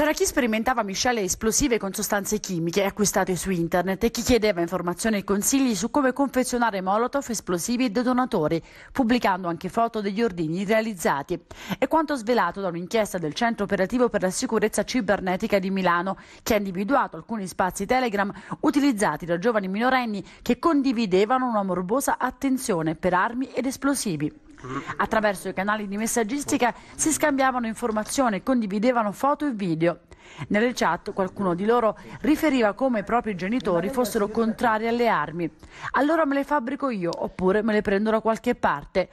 C'era chi sperimentava miscele esplosive con sostanze chimiche acquistate su internet e chi chiedeva informazioni e consigli su come confezionare molotov, esplosivi e detonatori, pubblicando anche foto degli ordini realizzati. È quanto svelato da un'inchiesta del Centro Operativo per la Sicurezza Cibernetica di Milano, che ha individuato alcuni spazi Telegram utilizzati da giovani minorenni che condividevano una morbosa attenzione per armi ed esplosivi. Attraverso i canali di messaggistica si scambiavano informazioni, e condividevano foto e video. Nelle chat qualcuno di loro riferiva come i propri genitori fossero contrari alle armi. Allora me le fabbrico io oppure me le prendo da qualche parte.